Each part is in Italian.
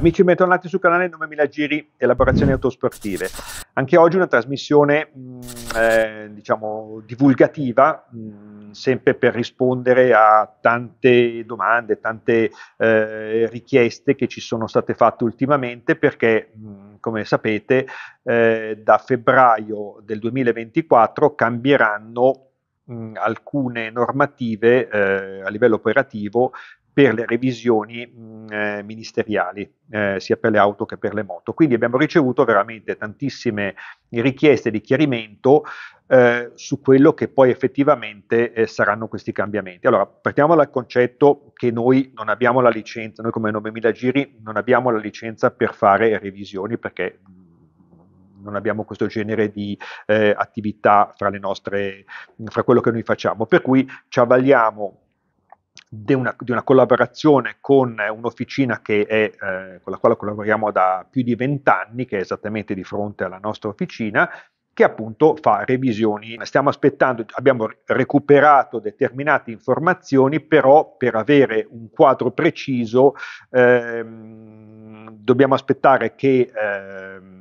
Amici, bentornati sul canale 9000 Giri Elaborazioni Autosportive. Anche oggi una trasmissione, mh, mm, eh, diciamo, divulgativa, mh, mm, sempre per rispondere a tante domande, tante eh, richieste che ci sono state fatte ultimamente, perché, mh, mm, come sapete, eh, da febbraio del 2024 cambieranno alcune normative eh, a livello operativo per le revisioni mh, eh, ministeriali, eh, sia per le auto che per le moto. Quindi abbiamo ricevuto veramente tantissime richieste di chiarimento eh, su quello che poi effettivamente eh, saranno questi cambiamenti. Allora, partiamo dal concetto che noi non abbiamo la licenza, noi come 9000 giri non abbiamo la licenza per fare revisioni perché non abbiamo questo genere di eh, attività fra, le nostre, fra quello che noi facciamo, per cui ci avvaliamo di una, di una, collaborazione con un'officina è, eh, con la quale collaboriamo da più di vent'anni, che è esattamente di fronte alla nostra officina, che appunto fa revisioni. Stiamo aspettando, abbiamo recuperato determinate informazioni, però per avere un quadro preciso ehm, dobbiamo aspettare che... Ehm,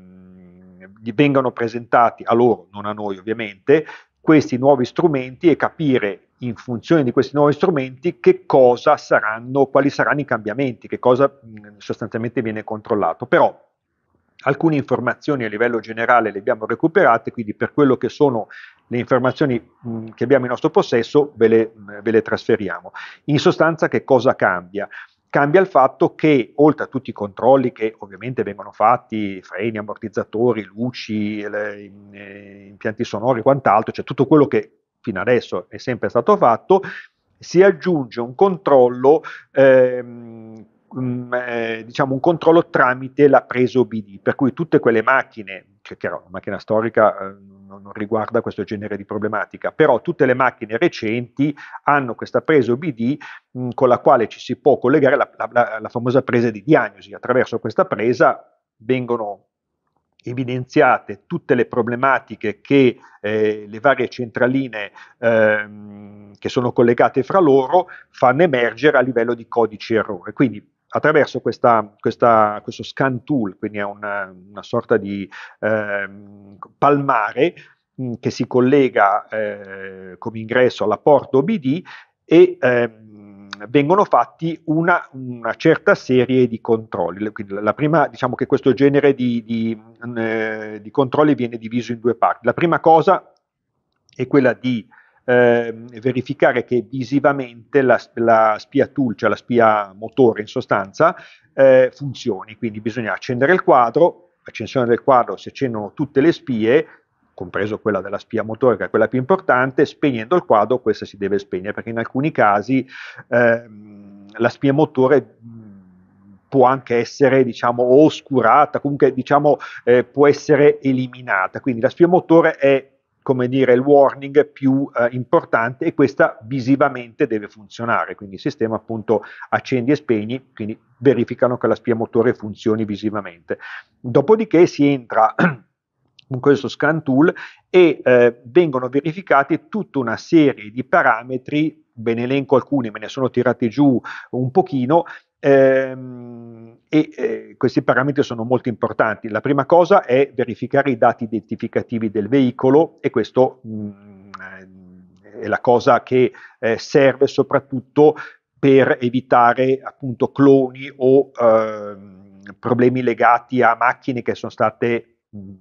gli vengano presentati a loro, non a noi ovviamente, questi nuovi strumenti e capire in funzione di questi nuovi strumenti che cosa saranno, quali saranno i cambiamenti, che cosa mm, sostanzialmente viene controllato. Però alcune informazioni a livello generale le abbiamo recuperate, quindi per quello che sono le informazioni mm, che abbiamo in nostro possesso ve le, mm, ve le trasferiamo. In sostanza che cosa cambia? cambia il fatto che oltre a tutti i controlli che ovviamente vengono fatti, freni, ammortizzatori, luci, le, eh, impianti sonori e quant'altro, cioè tutto quello che fino adesso è sempre stato fatto, si aggiunge un controllo, ehm, mm, eh, diciamo un controllo tramite la presa OBD, per cui tutte quelle macchine cioè chiaro, la macchina storica eh, non, non, riguarda questo genere di problematica, però tutte le macchine recenti hanno questa presa OBD mh, con la quale ci si può collegare la, la, la famosa presa di diagnosi, attraverso questa presa vengono evidenziate tutte le problematiche che eh, le varie centraline eh, che sono collegate fra loro fanno emergere a livello di codice errore. Quindi attraverso questa, questa, questo scan tool, quindi è una, una sorta di eh, palmare mh, mm, che si collega eh, come ingresso alla porta OBD e eh, vengono fatti una, una, certa serie di controlli. Quindi la prima, diciamo che questo genere di, di, mh, mm, eh, di controlli viene diviso in due parti. La prima cosa è quella di eh, verificare che visivamente la, la, spia tool, cioè la spia motore in sostanza, eh, funzioni. Quindi bisogna accendere il quadro, accensione del quadro si accendono tutte le spie, compreso quella della spia motore, che è quella più importante, spegnendo il quadro questa si deve spegnere, perché in alcuni casi eh, la spia motore mm, può anche essere diciamo oscurata, comunque diciamo eh, può essere eliminata. Quindi la spia motore è come dire, il warning più eh, importante e questa visivamente deve funzionare, quindi il sistema appunto accendi e spegni, quindi verificano che la spia motore funzioni visivamente. Dopodiché si entra con questo scan tool e eh, vengono verificati tutta una serie di parametri, ve ne elenco alcuni, me ne sono tirati giù un pochino, Ehm, e eh, questi parametri sono molto importanti. La prima cosa è verificare i dati identificativi del veicolo e questo mh, mm, è la cosa che eh, serve soprattutto per evitare appunto cloni o eh, problemi legati a macchine che sono state mh, mm,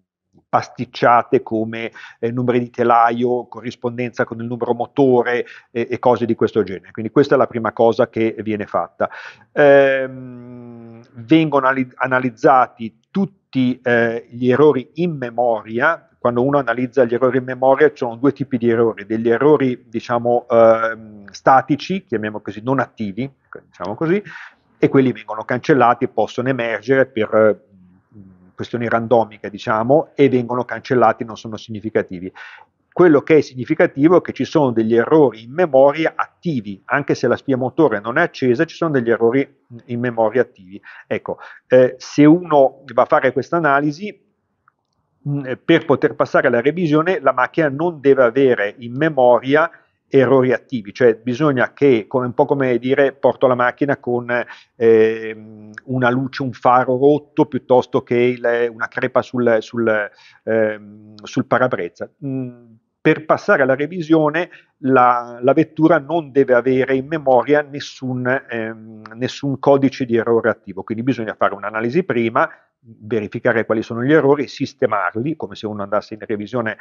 pasticciate come eh, numeri di telaio, corrispondenza con il numero motore eh, e cose di questo genere. Quindi questa è la prima cosa che viene fatta. Ehm, vengono analizzati tutti eh, gli errori in memoria. Quando uno analizza gli errori in memoria ci sono due tipi di errori, degli errori diciamo ehm, statici, chiamiamo così, non attivi, diciamo così, e quelli vengono cancellati, possono emergere per questioni randomiche, diciamo, e vengono cancellati, non sono significativi. Quello che è significativo è che ci sono degli errori in memoria attivi, anche se la spia motore non è accesa, ci sono degli errori in memoria attivi. Ecco, eh, se uno va a fare questa analisi, mm, per poter passare alla revisione, la macchina non deve avere in memoria errori attivi, cioè bisogna che, come, un po' come dire, porto la macchina con eh, una luce, un faro rotto piuttosto che il, una crepa sul, sul, eh, sul parabrezza. Mm, per passare alla revisione la, la, vettura non deve avere in memoria nessun, eh, nessun codice di errore attivo, quindi bisogna fare un'analisi prima, verificare quali sono gli errori, sistemarli, come se uno andasse in revisione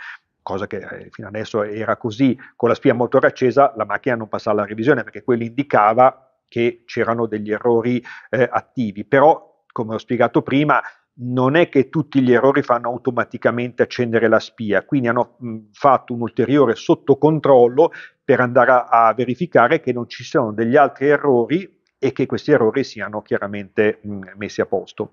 cosa che eh, fino adesso era così, con la spia a motore accesa la macchina non passava la revisione perché quello indicava che c'erano degli errori eh, attivi, però come ho spiegato prima non è che tutti gli errori fanno automaticamente accendere la spia, quindi hanno mh, fatto un ulteriore sottocontrollo per andare a, a verificare che non ci siano degli altri errori e che questi errori siano chiaramente mh, messi a posto.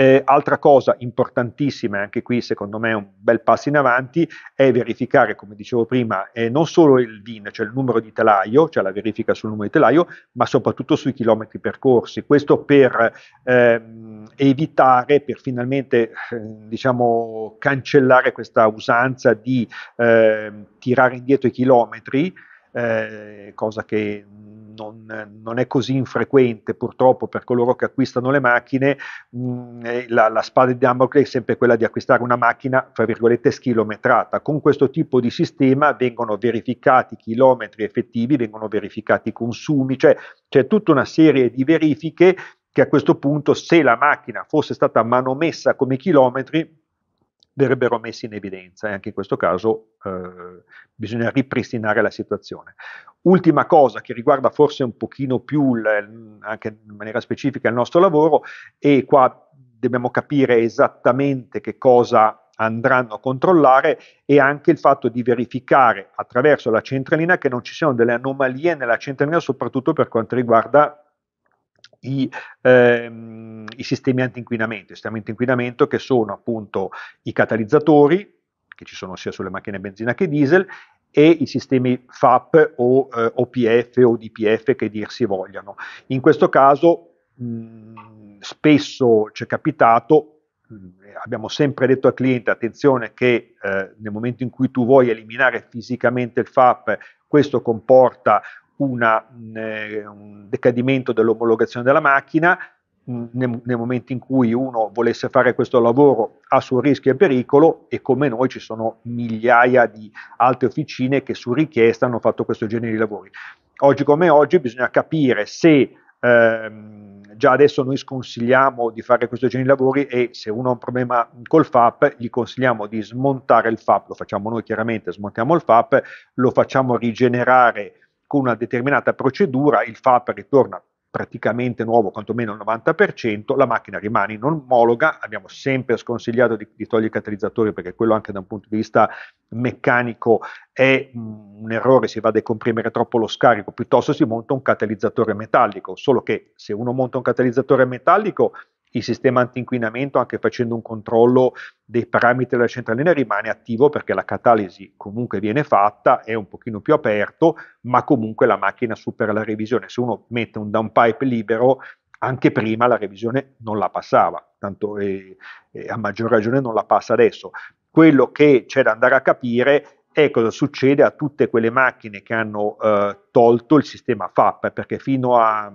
Eh, altra cosa importantissima, anche qui secondo me un bel passo in avanti, è verificare, come dicevo prima, eh, non solo il VIN, cioè il numero di telaio, cioè la verifica sul numero di telaio, ma soprattutto sui chilometri percorsi. Questo per ehm, evitare, per finalmente eh, diciamo, cancellare questa usanza di ehm, tirare indietro i chilometri. Eh, cosa che non, non, è così infrequente purtroppo per coloro che acquistano le macchine, mh, mm, eh, la, la, spada di Damocle è sempre quella di acquistare una macchina, tra virgolette, schilometrata. Con questo tipo di sistema vengono verificati i chilometri effettivi, vengono verificati i consumi, cioè c'è tutta una serie di verifiche che a questo punto se la macchina fosse stata manomessa come chilometri verrebbero messi in evidenza e anche in questo caso eh, bisogna ripristinare la situazione. Ultima cosa che riguarda forse un pochino più l- anche in maniera specifica il nostro lavoro e qua dobbiamo capire esattamente che cosa andranno a controllare e anche il fatto di verificare attraverso la centralina che non ci siano delle anomalie nella centralina soprattutto per quanto riguarda i, ehm, i sistemi antinquinamento, i sistemi antinquinamento che sono appunto i catalizzatori, che ci sono sia sulle macchine benzina che diesel, e i sistemi FAP o eh, OPF o DPF che dir si vogliano. In questo caso mh, spesso ci è capitato, mh, abbiamo sempre detto al cliente attenzione che eh, nel momento in cui tu vuoi eliminare fisicamente il FAP questo comporta una, eh, un decadimento dell'omologazione della macchina, mm, nel, nel, momento in cui uno volesse fare questo lavoro a suo rischio e pericolo e come noi ci sono migliaia di altre officine che su richiesta hanno fatto questo genere di lavori. Oggi come oggi bisogna capire se ehm, già adesso noi sconsigliamo di fare questo genere di lavori e se uno ha un problema col FAP gli consigliamo di smontare il FAP, lo facciamo noi chiaramente, smontiamo il FAP, lo facciamo rigenerare con una determinata procedura il FAP ritorna praticamente nuovo, quantomeno il 90%, la macchina rimane in omologa, abbiamo sempre sconsigliato di, di, togliere i catalizzatori perché quello anche da un punto di vista meccanico è un errore, si va a decomprimere troppo lo scarico, piuttosto si monta un catalizzatore metallico, solo che se uno monta un catalizzatore metallico il sistema antinquinamento, anche facendo un controllo dei parametri della centralina, rimane attivo perché la catalisi comunque viene fatta, è un pochino più aperto, ma comunque la macchina supera la revisione. Se uno mette un downpipe libero, anche prima la revisione non la passava, tanto eh, eh, a maggior ragione non la passa adesso. Quello che c'è da andare a capire è cosa succede a tutte quelle macchine che hanno eh, tolto il sistema FAP, perché fino a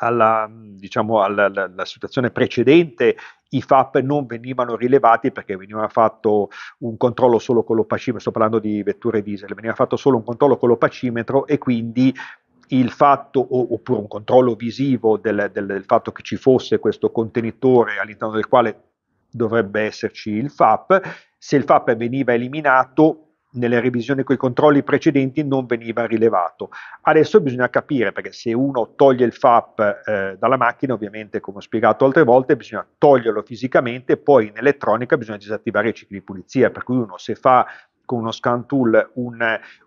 alla, diciamo, alla, alla, alla situazione precedente i FAP non venivano rilevati perché veniva fatto un controllo solo con l'opacimetro, sto parlando di vetture diesel, veniva fatto solo un controllo con l'opacimetro e quindi il fatto, oppure un controllo visivo del, del, del fatto che ci fosse questo contenitore all'interno del quale dovrebbe esserci il FAP, se il FAP veniva eliminato nelle revisioni con i controlli precedenti non veniva rilevato. Adesso bisogna capire, perché se uno toglie il FAP eh, dalla macchina, ovviamente, come ho spiegato altre volte, bisogna toglierlo fisicamente, poi in elettronica bisogna disattivare i cicli di pulizia, per cui uno se fa con uno scan tool un,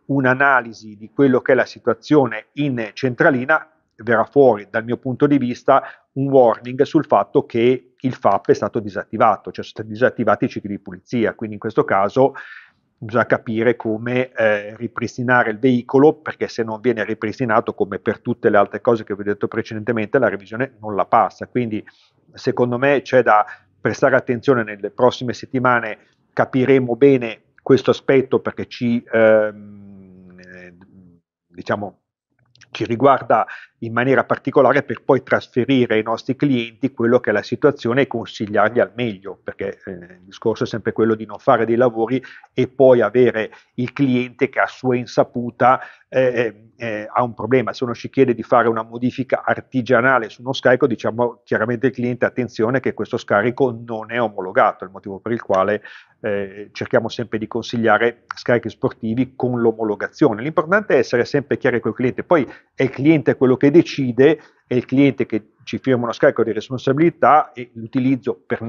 un'analisi di quello che è la situazione in centralina, verrà fuori dal mio punto di vista un warning sul fatto che il FAP è stato disattivato, cioè sono stati disattivati i cicli di pulizia, quindi in questo caso bisogna capire come eh, ripristinare il veicolo perché se non viene ripristinato come per tutte le altre cose che vi ho detto precedentemente la revisione non la passa quindi secondo me c'è da prestare attenzione nelle prossime settimane capiremo bene questo aspetto perché ci ehm, eh, diciamo ci riguarda in maniera particolare per poi trasferire ai nostri clienti quello che è la situazione e consigliargli al meglio, perché eh, il discorso è sempre quello di non fare dei lavori e poi avere il cliente che a sua insaputa eh, eh, eh ha un problema. Se uno ci chiede di fare una modifica artigianale su uno scarico, diciamo chiaramente al cliente attenzione che questo scarico non è omologato, il motivo per il quale eh, cerchiamo sempre di consigliare scarichi sportivi con l'omologazione. L'importante è essere sempre chiari con il cliente, poi è il cliente quello che decide, è il cliente che ci firma uno scarico di responsabilità e l'utilizzo per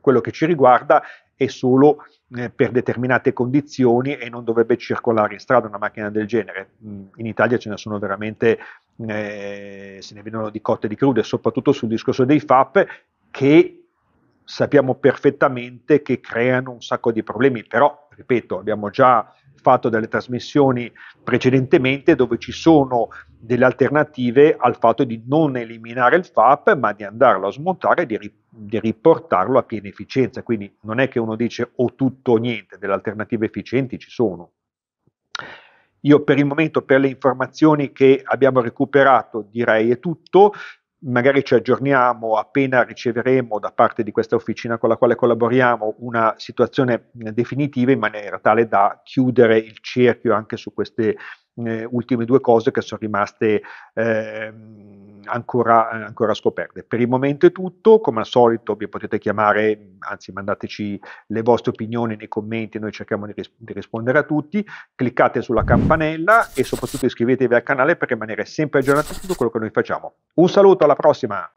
quello che ci riguarda è solo eh, per determinate condizioni e non dovrebbe circolare in strada una macchina del genere. Mm, in Italia ce ne sono veramente, eh, se ne vedono di cotte e di crude, soprattutto sul discorso dei FAP che sappiamo perfettamente che creano un sacco di problemi, però, ripeto, abbiamo già fatto dalle trasmissioni precedentemente dove ci sono delle alternative al fatto di non eliminare il FAP ma di andarlo a smontare e di, ri- di riportarlo a piena efficienza. Quindi non è che uno dice o oh, tutto o niente, delle alternative efficienti ci sono. Io per il momento, per le informazioni che abbiamo recuperato, direi è tutto magari ci aggiorniamo appena riceveremo da parte di questa officina con la quale collaboriamo una situazione eh, definitiva in maniera tale da chiudere il cerchio anche su queste eh, ultime due cose che sono rimaste eh, ancora, eh, ancora, scoperte. Per il momento è tutto, come al solito vi potete chiamare, anzi mandateci le vostre opinioni nei commenti, noi cerchiamo di, ris- di rispondere a tutti, cliccate sulla campanella e soprattutto iscrivetevi al canale per rimanere sempre aggiornati su tutto quello che noi facciamo. Un saluto, alla prossima!